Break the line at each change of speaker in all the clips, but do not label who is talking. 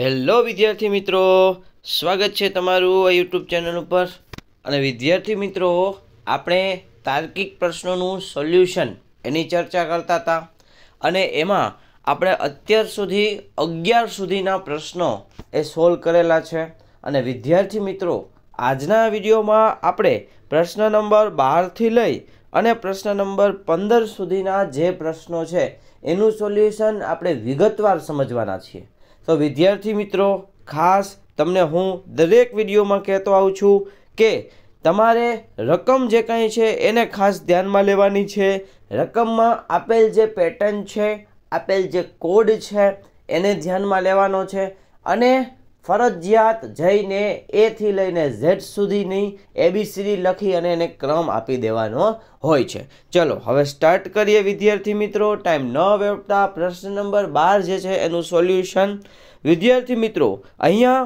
Hello વિદ્યાર્થી મિત્રો સ્વાગત છે તમારું આ યુટ્યુબ ચેનલ ઉપર અને વિદ્યાર્થી મિત્રો આપણે તાર્કિક પ્રશ્નોનું સોલ્યુશન એની ચર્ચા કરતા હતા અને એમાં આપણે અત્યાર સુધી અગિયાર સુધીના પ્રશ્નો એ સોલ્વ કરેલા છે અને વિદ્યાર્થી મિત્રો આજના વિડીયોમાં આપણે પ્રશ્ન નંબર બારથી લઈ અને પ્રશ્ન નંબર પંદર સુધીના જે પ્રશ્નો છે એનું સોલ્યુશન આપણે વિગતવાર સમજવાના છીએ તો વિદ્યાર્થી મિત્રો ખાસ તમને હું દરેક વિડીયોમાં કહેતો આવું છું કે તમારે રકમ જે કંઈ છે એને ખાસ ધ્યાનમાં લેવાની છે રકમમાં આપેલ જે પેટર્ન છે આપેલ જે કોડ છે એને ધ્યાનમાં લેવાનો છે અને ફરજિયાત જઈને એથી લઈને ઝેડ સુધીની એબીસીડી લખી અને એને ક્રમ આપી દેવાનો હોય છે ચલો હવે સ્ટાર્ટ કરીએ વિદ્યાર્થી મિત્રો ટાઈમ ન વેપતા પ્રશ્ન નંબર બાર જે છે એનું સોલ્યુશન વિદ્યાર્થી મિત્રો અહીંયા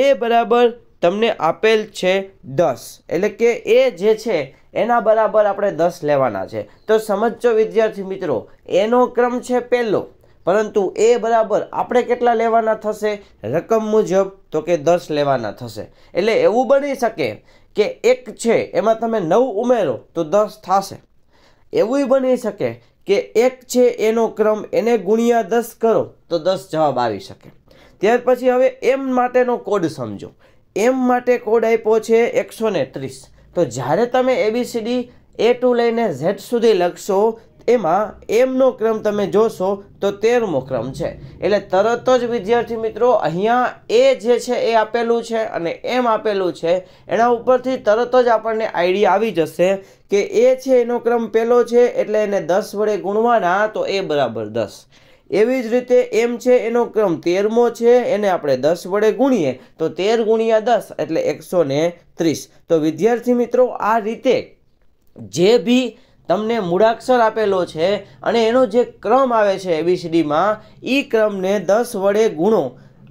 એ બરાબર તમને આપેલ છે દસ એટલે કે એ જે છે એના બરાબર આપણે દસ લેવાના છે તો સમજો વિદ્યાર્થી મિત્રો એનો ક્રમ છે પહેલો પરંતુ એ બરાબર આપણે કેટલા લેવાના થશે રકમ મુજબ તો કે દસ લેવાના થશે એટલે એવું બની શકે કે એક છે એમાં તમે નવ ઉમેરો તો દસ થશે એવું બની શકે કે એક છે એનો ક્રમ એને ગુણ્યા દસ કરો તો દસ જવાબ આવી શકે ત્યાર પછી હવે એમ માટેનો કોડ સમજો એમ માટે કોડ આપ્યો છે એકસો ત્રીસ તો જ્યારે તમે એબીસીડી એ ટુ લઈને ઝેડ સુધી લખશો એમાં એમનો ક્રમ તમે જોશો તો તેરમો ક્રમ છે એટલે તરત જ વિદ્યાર્થી મિત્રો અહીંયા એ જે છે એ આપેલું છે અને એમ આપેલું છે એના ઉપરથી તરત જ આપણને આઈડિયા આવી જશે કે એ છે એનો ક્રમ પહેલો છે એટલે એને દસ વડે ગુણવાના તો એ બરાબર દસ એવી જ રીતે એમ છે એનો ક્રમ તેરમો છે એને આપણે દસ વડે ગુણીએ તો તેર ગુણ્યા દસ એટલે એકસો ત્રીસ તો વિદ્યાર્થી મિત્રો આ રીતે જે બી તમને મૂળાક્ષર આપેલો છે અને એનો જે ક્રમ આવે છે એબીસીડીમાં એ ક્રમને દસ વડે ગુણો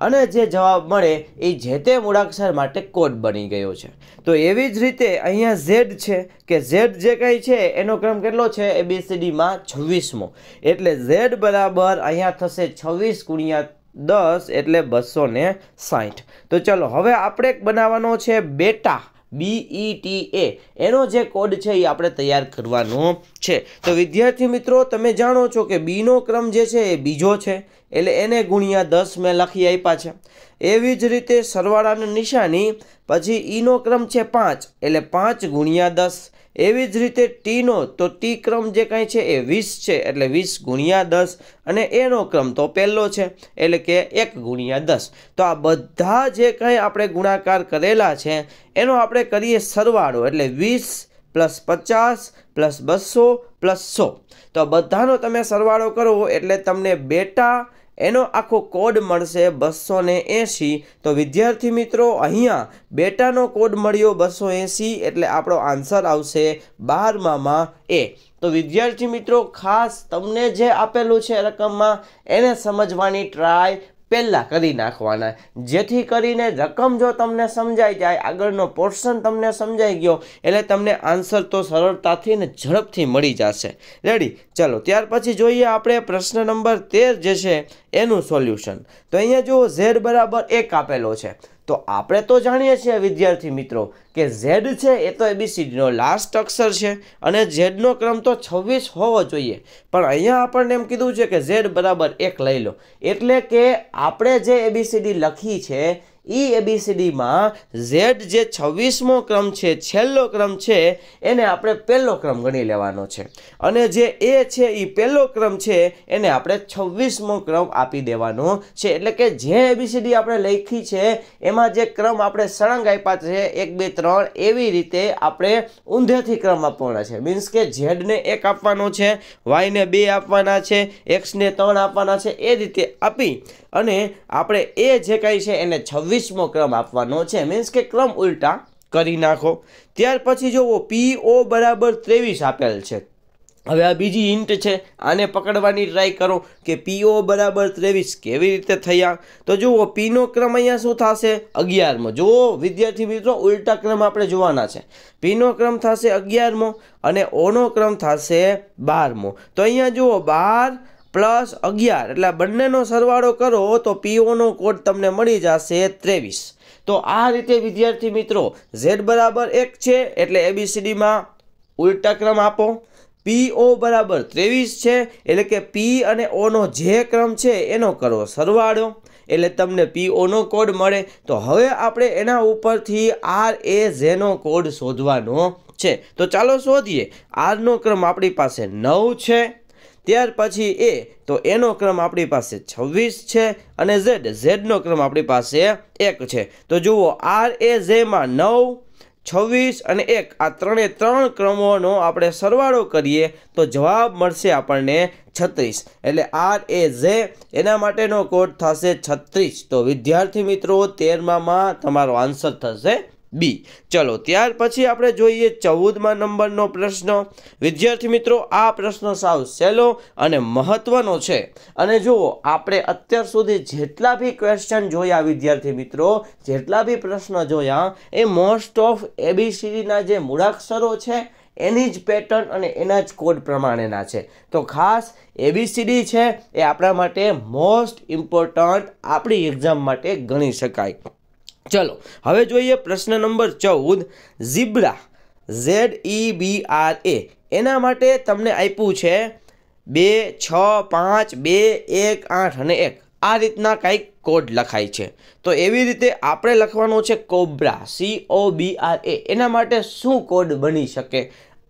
અને જે જવાબ મળે એ જે તે મૂળાક્ષર માટે કોડ બની ગયો છે તો એવી જ રીતે અહીંયા ઝેડ છે કે ઝેડ જે કંઈ છે એનો ક્રમ કેટલો છે એબીસીડીમાં છવ્વીસમો એટલે ઝેડ બરાબર અહીંયા થશે છવ્વીસ ગુણ્યા દસ એટલે બસો ને સાઠ તો ચલો હવે આપણે એક બનાવવાનો છે બેટા બીઈટી એ e એનો જે કોડ છે એ આપણે તૈયાર કરવાનો છે તો વિદ્યાર્થી મિત્રો તમે જાણો છો કે બીનો ક્રમ જે છે એ બીજો છે એટલે એને ગુણ્યા દસ મેં લખી આપ્યા છે એવી જ રીતે સરવાળાની નિશાની પછી ઈનો e ક્રમ છે પાંચ એટલે પાંચ ગુણ્યા દસ એવી જ રીતે ટીનો તો ટી ક્રમ જે કાંઈ છે એ વીસ છે એટલે વીસ ગુણ્યા દસ અને એનો ક્રમ તો પહેલો છે એટલે કે એક ગુણ્યા દસ તો આ બધા જે કાંઈ આપણે ગુણાકાર કરેલા છે એનો આપણે કરીએ સરવાળો એટલે વીસ પ્લસ પચાસ પ્લસ બસો પ્લસ સો તો બધાનો તમે સરવાળો કરો એટલે તમને બેટા એનો આખો કોડ મળશે બસો ને એંશી તો વિદ્યાર્થી મિત્રો અહીંયા બેટાનો કોડ મળ્યો બસો એંસી એટલે આપણો આન્સર આવશે બારમામાં એ તો વિદ્યાર્થી મિત્રો ખાસ તમને જે આપેલું છે રકમમાં એને સમજવાની ટ્રાય પહેલાં કરી નાખવાના જેથી કરીને રકમ જો તમને સમજાઈ જાય આગળનો પોર્શન તમને સમજાઈ ગયો એટલે તમને આન્સર તો સરળતાથી ને ઝડપથી મળી જશે રેડી ચલો ત્યાર પછી જોઈએ આપણે પ્રશ્ન નંબર તેર જે છે એનું સોલ્યુશન તો અહીંયા જુઓ ઝેડ બરાબર એક આપેલો છે તો આપણે તો જાણીએ છીએ વિદ્યાર્થી મિત્રો કે ઝેડ છે એ તો એબીસીડીનો લાસ્ટ અક્ષર છે અને ઝેડનો ક્રમ તો છવ્વીસ હોવો જોઈએ પણ અહીંયા આપણને એમ કીધું છે કે ઝેડ બરાબર એક લઈ લો એટલે કે આપણે જે એબીસીડી લખી છે ઈ એબીસીડીમાં ઝેડ જે છવ્વીસમો ક્રમ છે છેલ્લો ક્રમ છે એને આપણે પહેલો ક્રમ ગણી લેવાનો છે અને જે એ છે એ પહેલો ક્રમ છે એને આપણે છવ્વીસમો ક્રમ આપી દેવાનો છે એટલે કે જે એબીસીડી આપણે લખી છે એમાં જે ક્રમ આપણે સળંગ આપ્યા છે એક બે ત્રણ એવી રીતે આપણે ઊંધેથી ક્રમ આપવાના છે મીન્સ કે ઝેડને એક આપવાનો છે વાયને બે આપવાના છે એક્સને ત્રણ આપવાના છે એ રીતે આપી અને આપણે એ જે કાંઈ છે એને છવ્વીસ વીસમો ક્રમ આપવાનો છે મીન્સ કે ક્રમ ઉલટા કરી નાખો ત્યાર પછી જુઓ પી ઓ બરાબર ત્રેવીસ આપેલ છે હવે આ બીજી હિન્ટ છે આને પકડવાની ટ્રાય કરો કે પીઓ બરાબર ત્રેવીસ કેવી રીતે થયા તો જુઓ પીનો ક્રમ અહીંયા શું થશે અગિયારમો જુઓ વિદ્યાર્થી મિત્રો ઉલટા ક્રમ આપણે જોવાના છે પીનો ક્રમ થશે અગિયારમો અને ઓનો ક્રમ થશે બારમો તો અહીંયા જુઓ બાર પ્લસ અગિયાર એટલે બંનેનો સરવાળો કરો તો પીઓનો કોડ તમને મળી જશે ત્રેવીસ તો આ રીતે વિદ્યાર્થી મિત્રો ઝેડ બરાબર એક છે એટલે એબીસીડીમાં ઉલટા ક્રમ આપો પી ઓ બરાબર ત્રેવીસ છે એટલે કે પી અને ઓનો જે ક્રમ છે એનો કરો સરવાળો એટલે તમને પીઓનો કોડ મળે તો હવે આપણે એના ઉપરથી આર એ ઝેનો કોડ શોધવાનો છે તો ચાલો શોધીએ આરનો ક્રમ આપણી પાસે નવ છે ત્યાર પછી એ તો એનો ક્રમ આપણી પાસે છવ્વીસ છે અને ઝેડ ઝેડનો ક્રમ આપણી પાસે એક છે તો જુઓ આર એ ઝેમાં નવ છવ્વીસ અને એક આ ત્રણે ત્રણ ક્રમોનો આપણે સરવાળો કરીએ તો જવાબ મળશે આપણને છત્રીસ એટલે આર એ ઝે એના માટેનો કોડ થશે છત્રીસ તો વિદ્યાર્થી મિત્રો તેરમામાં તમારો આન્સર થશે બી ચલો ત્યાર પછી આપણે જોઈએ ચૌદમાં નંબરનો પ્રશ્ન વિદ્યાર્થી મિત્રો આ પ્રશ્ન સાવ સહેલો અને મહત્વનો છે અને જુઓ આપણે અત્યાર સુધી જેટલા બી ક્વેશ્ચન જોયા વિદ્યાર્થી મિત્રો જેટલા બી પ્રશ્ન જોયા એ મોસ્ટ ઓફ એબીસીડીના જે મૂળાક્ષરો છે એની જ પેટર્ન અને એના જ કોડ પ્રમાણેના છે તો ખાસ એબીસીડી છે એ આપણા માટે મોસ્ટ ઇમ્પોર્ટન્ટ આપણી એક્ઝામ માટે ગણી શકાય ચલો હવે જોઈએ પ્રશ્ન નંબર ચૌદ zebra Z E B R A એના માટે તમને આપ્યું છે બે છ પાંચ બે એક આઠ અને એક આ રીતના કંઈક કોડ લખાય છે તો એવી રીતે આપણે લખવાનો છે cobra C O B R A એના માટે શું કોડ બની શકે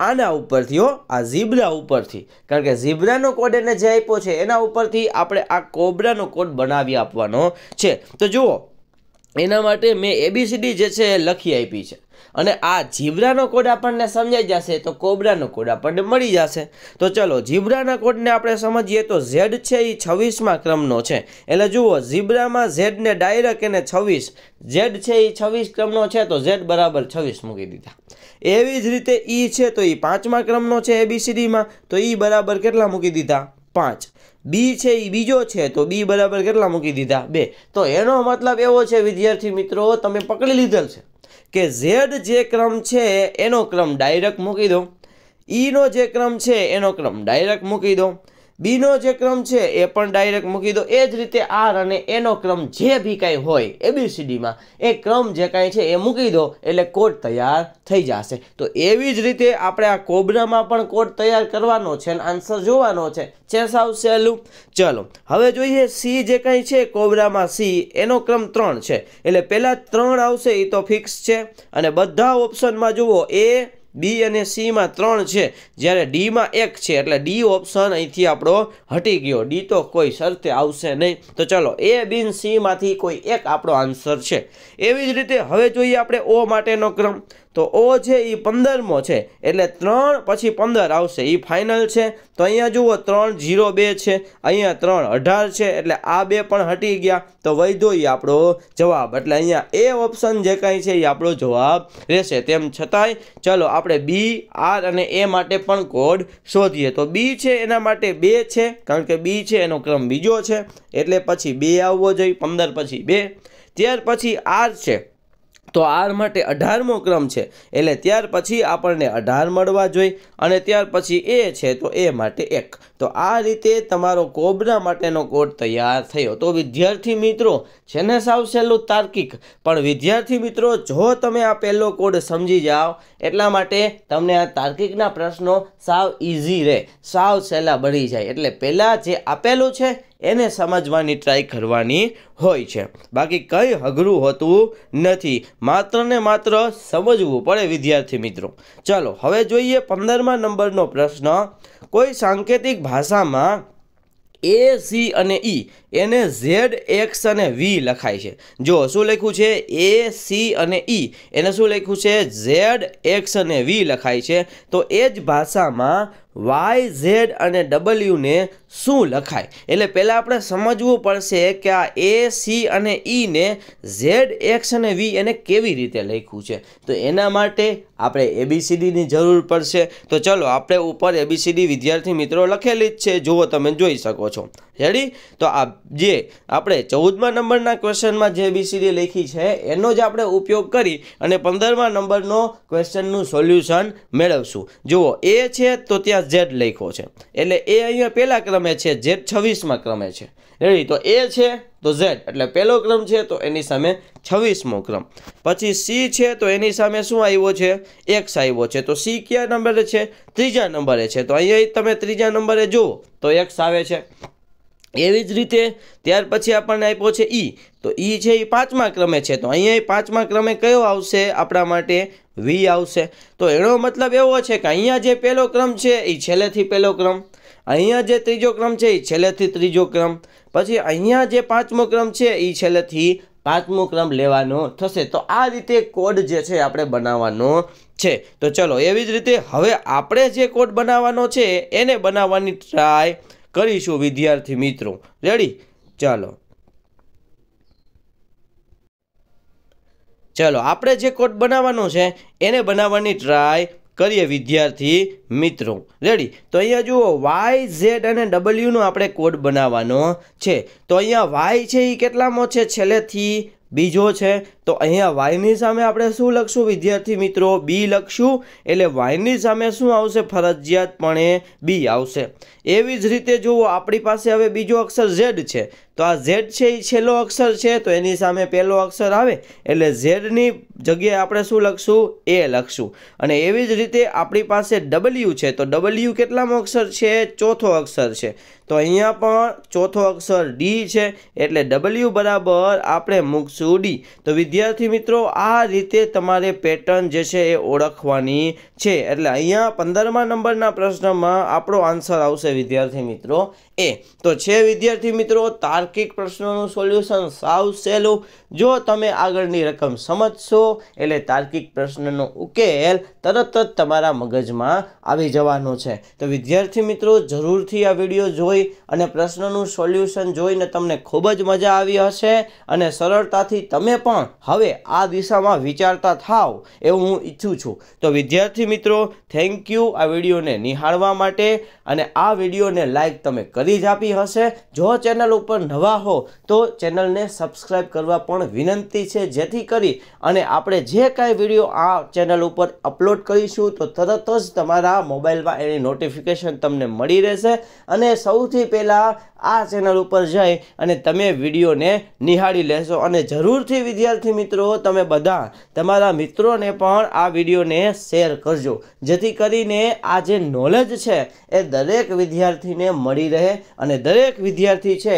આના ઉપરથી હો આ ઝીબ્રા ઉપરથી કારણ કે ઝીબ્રાનો કોડ એને જે આપ્યો છે એના ઉપરથી આપણે આ કોબ્રાનો કોડ બનાવી આપવાનો છે તો જુઓ એના માટે મેં એબીસીડી જે છે એ લખી આપી છે અને આ જીબ્રાનો કોડ આપણને સમજાઈ જશે તો કોબરાનો કોડ આપણને મળી જશે તો ચલો જીબ્રાના કોડને આપણે સમજીએ તો ઝેડ છે એ છવ્વીસમાં ક્રમનો છે એટલે જુઓ જીબ્રામાં ઝેડને ડાયરેક્ટ એને છવ્વીસ ઝેડ છે એ છવ્વીસ ક્રમનો છે તો ઝેડ બરાબર છવ્વીસ મૂકી દીધા એવી જ રીતે ઈ છે તો એ પાંચમા ક્રમનો છે એબીસીડીમાં તો એ બરાબર કેટલા મૂકી દીધા પાંચ બી છે એ બીજો છે તો બી બરાબર કેટલા મૂકી દીધા બે તો એનો મતલબ એવો છે વિદ્યાર્થી મિત્રો તમે પકડી લીધેલ છે કે ઝેડ જે ક્રમ છે એનો ક્રમ ડાયરેક્ટ મૂકી દો ઈનો જે ક્રમ છે એનો ક્રમ ડાયરેક્ટ મૂકી દો બીનો જે ક્રમ છે એ પણ ડાયરેક્ટ મૂકી દો એ જ રીતે આર અને એનો ક્રમ જે બી કાંઈ હોય એબીસીડીમાં એ ક્રમ જે કાંઈ છે એ મૂકી દો એટલે કોડ તૈયાર થઈ જશે તો એવી જ રીતે આપણે આ કોબરામાં પણ કોડ તૈયાર કરવાનો છે અને આન્સર જોવાનો છે છે સાવ સહેલું ચલો હવે જોઈએ સી જે કાંઈ છે કોબરામાં સી એનો ક્રમ ત્રણ છે એટલે પહેલાં ત્રણ આવશે એ તો ફિક્સ છે અને બધા ઓપ્શનમાં જુઓ એ બી અને સીમાં ત્રણ છે જ્યારે ડીમાં એક છે એટલે ડી ઓપ્શન અહીંથી આપણો હટી ગયો ડી તો કોઈ શરતે આવશે નહીં તો ચલો એ બિન સીમાંથી કોઈ એક આપણો આન્સર છે એવી જ રીતે હવે જોઈએ આપણે ઓ માટેનો ક્રમ તો ઓ છે એ પંદરમો છે એટલે ત્રણ પછી પંદર આવશે એ ફાઇનલ છે તો અહીંયા જુઓ ત્રણ જીરો બે છે અહીંયા ત્રણ અઢાર છે એટલે આ બે પણ હટી ગયા તો વૈધો એ આપણો જવાબ એટલે અહીંયા એ ઓપ્શન જે કાંઈ છે એ આપણો જવાબ રહેશે તેમ છતાંય ચલો આપણે બી આર અને એ માટે પણ કોડ શોધીએ તો બી છે એના માટે બે છે કારણ કે બી છે એનો ક્રમ બીજો છે એટલે પછી બે આવવો જોઈએ પંદર પછી બે ત્યાર પછી આર છે તો આર માટે અઢારમો ક્રમ છે એટલે ત્યાર પછી આપણને અઢાર મળવા જોઈએ અને ત્યાર પછી એ છે તો એ માટે એક તો આ રીતે તમારો કોબરા માટેનો કોડ તૈયાર થયો તો વિદ્યાર્થી મિત્રો છે ને સાવ સહેલું તાર્કિક પણ વિદ્યાર્થી મિત્રો જો તમે આ પહેલો કોડ સમજી જાઓ એટલા માટે તમને આ તાર્કિકના પ્રશ્નો સાવ ઇઝી રહે સાવ સહેલા બળી જાય એટલે પહેલાં જે આપેલું છે એને સમજવાની ટ્રાય કરવાની હોય છે બાકી કંઈ અઘરું હોતું નથી માત્ર ને માત્ર સમજવું પડે વિદ્યાર્થી મિત્રો ચાલો હવે જોઈએ પંદરમા નંબરનો પ્રશ્ન કોઈ સાંકેતિક ભાષામાં એ સી અને ઈ e એને ઝેડ એક્સ અને વી લખાય છે જો શું લખ્યું છે એ સી અને ઈ e એને શું લખ્યું છે ઝેડ એક્સ અને વી લખાય છે તો એ જ ભાષામાં વાય ઝેડ અને ડબલ્યુને શું લખાય એટલે પહેલાં આપણે સમજવું પડશે કે આ એ સી અને ઈને e ઝેડ એક્સ અને વી એને કેવી રીતે લખ્યું છે તો એના માટે આપણે એબીસીડીની જરૂર પડશે તો ચલો આપણે ઉપર એબીસીડી વિદ્યાર્થી મિત્રો લખેલી જ છે જુઓ તમે જોઈ શકો છો રેડી તો આ જે આપણે ચૌદમા નંબરના ક્વેશ્ચનમાં જે એબીસીડી લખી છે એનો જ આપણે ઉપયોગ કરી અને પંદરમા નંબરનો ક્વેશ્ચનનું સોલ્યુશન મેળવશું જુઓ એ છે તો ત્યાં ઝેડ લખ્યો છે એટલે એ અહીંયા પહેલા ક્રમ ક્રમે છે જે છવ્વીસમાં ક્રમે છે રેડી તો એ છે તો ઝેડ એટલે પહેલો ક્રમ છે તો એની સામે છવ્વીસમો ક્રમ પછી સી છે તો એની સામે શું આવ્યો છે એક્સ આવ્યો છે તો સી કયા નંબરે છે ત્રીજા નંબરે છે તો અહીંયા તમે ત્રીજા નંબરે જુઓ તો એક્સ આવે છે એવી જ રીતે ત્યાર પછી આપણને આપ્યો છે ઈ e. તો ઈ e છે એ પાંચમા ક્રમે છે તો અહીંયા પાંચમા ક્રમે કયો આવશે આપણા માટે વી આવશે તો એનો મતલબ એવો છે કે અહીંયા જે પહેલો ક્રમ છે એ છેલ્લેથી પહેલો ક્રમ અહીંયા જે ત્રીજો ક્રમ છે એ છેલ્લેથી ત્રીજો ક્રમ પછી અહીંયા જે પાંચમો ક્રમ છે એ છેલ્લેથી પાંચમો ક્રમ લેવાનો થશે તો આ રીતે કોડ જે છે આપણે બનાવવાનો છે તો ચલો એવી જ રીતે હવે આપણે જે કોડ બનાવવાનો છે એને બનાવવાની ટ્રાય કરીશું વિદ્યાર્થી મિત્રો રેડી ચાલો ચલો આપણે જે કોડ બનાવવાનો છે એને બનાવવાની ટ્રાય કરીએ વિદ્યાર્થી મિત્રો રેડી તો અહીંયા જુઓ વાય ઝેડ અને ડબલ્યુનો આપણે કોડ બનાવવાનો છે તો અહીંયા વાય છે એ કેટલામાં છે છેલ્લેથી બીજો છે તો અહીંયા વાયની સામે આપણે શું લખશું વિદ્યાર્થી મિત્રો બી લખશું એટલે વાયની સામે શું આવશે ફરજિયાતપણે બી આવશે એવી જ રીતે જુઓ આપણી પાસે હવે બીજો અક્ષર ઝેડ છે તો આ ઝેડ છે એ છેલ્લો અક્ષર છે તો એની સામે પહેલો અક્ષર આવે એટલે ઝેડની જગ્યાએ આપણે શું લખશું એ લખશું અને એવી જ રીતે આપણી પાસે ડબલ્યુ છે તો ડબલ્યુ કેટલામો અક્ષર છે ચોથો અક્ષર છે તો અહીંયા પણ ચોથો અક્ષર ડી છે એટલે ડબલ્યુ બરાબર આપણે મૂકશું ડી તો વિદ્યાર્થી વિદ્યાર્થી મિત્રો આ રીતે તમારે પેટર્ન જે છે એ ઓળખવાની છે એટલે અહીંયા પંદરમા નંબરના પ્રશ્નમાં આપણો આન્સર આવશે વિદ્યાર્થી મિત્રો એ તો છે વિદ્યાર્થી મિત્રો તાર્કિક પ્રશ્નોનું સોલ્યુશન સાવ સહેલું જો તમે આગળની રકમ સમજશો એટલે તાર્કિક પ્રશ્નનો ઉકેલ તરત જ તમારા મગજમાં આવી જવાનો છે તો વિદ્યાર્થી મિત્રો જરૂરથી આ વિડીયો જોઈ અને પ્રશ્નનું સોલ્યુશન જોઈને તમને ખૂબ જ મજા આવી હશે અને સરળતાથી તમે પણ હવે આ દિશામાં વિચારતા થાવ એવું હું ઈચ્છું છું તો વિદ્યાર્થી મિત્રો થેન્ક યુ આ વિડીયોને નિહાળવા માટે અને આ વિડીયોને લાઇક તમે કરી જ આપી હશે જો ચેનલ ઉપર નવા હો તો ચેનલને સબસ્ક્રાઈબ કરવા પણ વિનંતી છે જેથી કરી અને આપણે જે કાંઈ વિડીયો આ ચેનલ ઉપર અપલોડ કરીશું તો તરત જ તમારા મોબાઈલમાં એની નોટિફિકેશન તમને મળી રહેશે અને સૌથી પહેલાં આ ચેનલ ઉપર જઈ અને તમે વિડીયોને નિહાળી લેશો અને જરૂરથી વિદ્યાર્થી વિદ્યાર્થી મિત્રો તમે બધા તમારા મિત્રોને પણ આ વિડીયોને શેર કરજો જેથી કરીને આ જે નોલેજ છે એ દરેક વિદ્યાર્થીને મળી રહે અને દરેક વિદ્યાર્થી છે